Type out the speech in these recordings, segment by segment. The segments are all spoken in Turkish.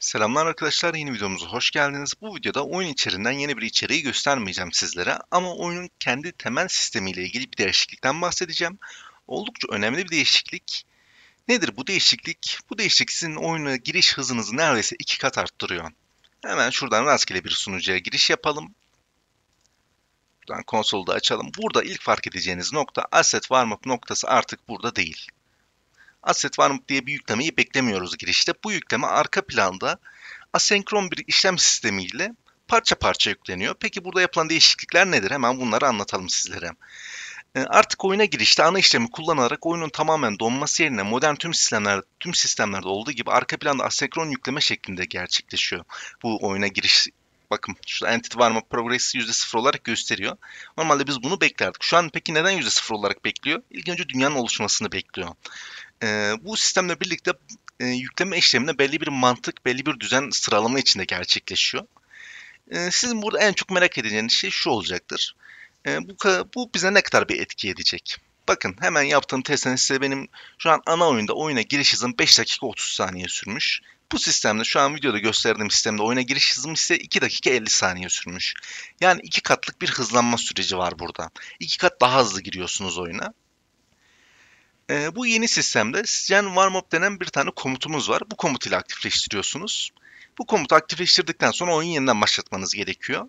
Selamlar arkadaşlar yeni videomuza hoş geldiniz. Bu videoda oyun içeriğinden yeni bir içeriği göstermeyeceğim sizlere ama oyunun kendi temel sistemiyle ilgili bir değişiklikten bahsedeceğim. Oldukça önemli bir değişiklik. Nedir bu değişiklik? Bu değişiklik sizin oyuna giriş hızınızı neredeyse iki kat arttırıyor. Hemen şuradan rastgele bir sunucuya giriş yapalım. Buradan konsolu da açalım. Burada ilk fark edeceğiniz nokta asset warmup noktası artık burada değil. Asset var mı diye bir yüklemeyi beklemiyoruz girişte. Bu yükleme arka planda asenkron bir işlem sistemiyle parça parça yükleniyor. Peki burada yapılan değişiklikler nedir? Hemen bunları anlatalım sizlere. E, artık oyuna girişte ana işlemi kullanarak oyunun tamamen donması yerine modern tüm sistemler tüm sistemlerde olduğu gibi arka planda asenkron yükleme şeklinde gerçekleşiyor. Bu oyuna giriş bakın şu entity var mı progress %0 olarak gösteriyor. Normalde biz bunu beklerdik. Şu an peki neden %0 olarak bekliyor? İlk önce dünyanın oluşmasını bekliyor. E, bu sistemle birlikte e, yükleme işleminde belli bir mantık, belli bir düzen sıralama içinde gerçekleşiyor. E, sizin burada en çok merak edeceğiniz şey şu olacaktır. E, bu, bu bize ne kadar bir etki edecek? Bakın hemen yaptığım testten size benim şu an ana oyunda oyuna giriş hızım 5 dakika 30 saniye sürmüş. Bu sistemde şu an videoda gösterdiğim sistemde oyuna giriş hızım ise 2 dakika 50 saniye sürmüş. Yani 2 katlık bir hızlanma süreci var burada. 2 kat daha hızlı giriyorsunuz oyuna. E, bu yeni sistemde sgen warmup denen bir tane komutumuz var. Bu komut ile aktifleştiriyorsunuz. Bu komutu aktifleştirdikten sonra oyun yeniden başlatmanız gerekiyor.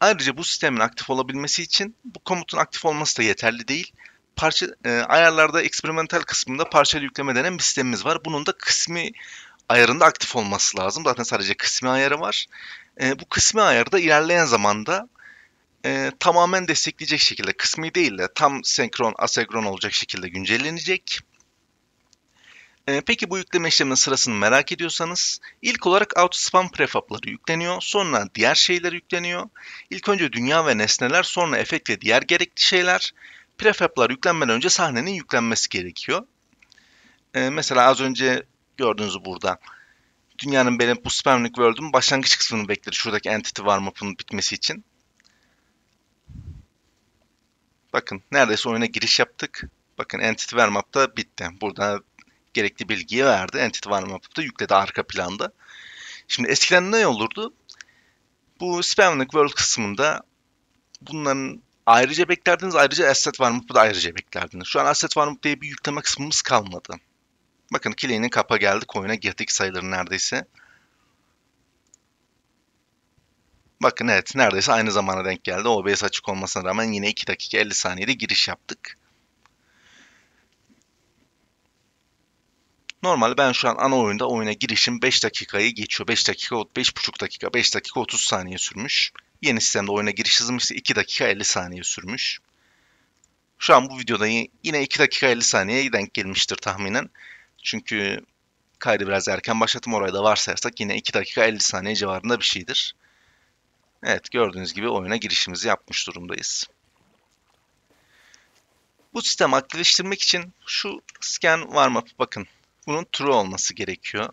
Ayrıca bu sistemin aktif olabilmesi için bu komutun aktif olması da yeterli değil. Parça, e, ayarlarda eksperimental kısmında parçalı yükleme denen bir sistemimiz var. Bunun da kısmi ayarında aktif olması lazım. Zaten sadece kısmi ayarı var. E, bu kısmi da ilerleyen zamanda e, tamamen destekleyecek şekilde kısmi değil de tam senkron asenkron olacak şekilde güncellenecek. E, peki bu yükleme işleminin sırasını merak ediyorsanız ilk olarak autospam prefabları yükleniyor sonra diğer şeyler yükleniyor. İlk önce dünya ve nesneler sonra efekt ve diğer gerekli şeyler. Prefablar yüklenmeden önce sahnenin yüklenmesi gerekiyor. E, mesela az önce gördüğünüz burada dünyanın benim bu Spamnik World'un başlangıç kısmını bekledi. Şuradaki entity warm-up'ın bitmesi için. Bakın neredeyse oyuna giriş yaptık. Bakın Entity Warmup da bitti. Burada gerekli bilgiyi verdi. Entity Warmup'ı da yükledi arka planda. Şimdi eskiden ne olurdu? Bu Spamnik World kısmında bunların ayrıca beklerdiniz. Ayrıca Asset Warmup'ı da ayrıca beklerdiniz. Şu an Asset Warmup diye bir yükleme kısmımız kalmadı. Bakın Kiley'nin kapa geldi. Oyuna girdik sayıları neredeyse. Bakın evet neredeyse aynı zamana denk geldi. OBS açık olmasına rağmen yine 2 dakika 50 saniyede giriş yaptık. Normalde ben şu an ana oyunda oyuna girişim 5 dakikayı geçiyor. 5 dakika, 5,5 dakika, 5 dakika 30 saniye sürmüş. Yeni sistemde oyuna giriş hızımız ise 2 dakika 50 saniye sürmüş. Şu an bu videoda yine 2 dakika 50 saniye denk gelmiştir tahminen. Çünkü kaydı biraz erken başlattım orayı da varsayarsak yine 2 dakika 50 saniye civarında bir şeydir. Evet gördüğünüz gibi oyuna girişimizi yapmış durumdayız. Bu sistemi aktifleştirmek için şu scan varmap bakın. Bunun true olması gerekiyor.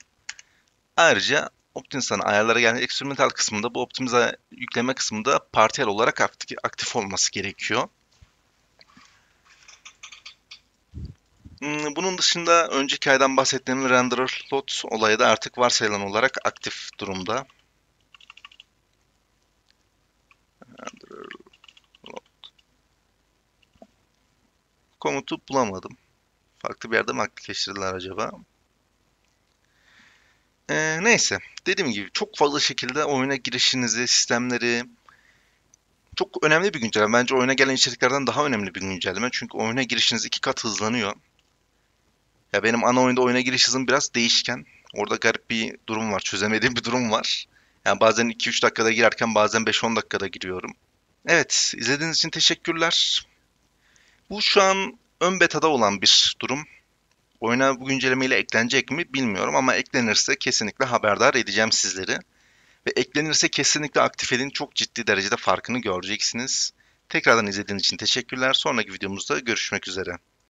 Ayrıca Optimisa'nın ayarlara gelen eksperimental kısmında bu optimize yükleme kısmında partiyel olarak aktif, aktif olması gerekiyor. Hmm, bunun dışında önceki aydan bahsettiğim renderer lot olayı da artık varsayılan olarak aktif durumda. komutu bulamadım. Farklı bir yerde mi aktifleştirdiler acaba? Ee, neyse. Dediğim gibi çok fazla şekilde oyuna girişinizi, sistemleri çok önemli bir güncelleme. Bence oyuna gelen içeriklerden daha önemli bir güncelleme. Çünkü oyuna girişiniz iki kat hızlanıyor. Ya benim ana oyunda oyuna giriş hızım biraz değişken. Orada garip bir durum var. Çözemediğim bir durum var. Yani bazen 2-3 dakikada girerken bazen 5-10 dakikada giriyorum. Evet, izlediğiniz için teşekkürler. Bu şu an ön betada olan bir durum. Oyuna bu güncellemeyle eklenecek mi bilmiyorum ama eklenirse kesinlikle haberdar edeceğim sizleri. Ve eklenirse kesinlikle aktif edin. Çok ciddi derecede farkını göreceksiniz. Tekrardan izlediğiniz için teşekkürler. Sonraki videomuzda görüşmek üzere.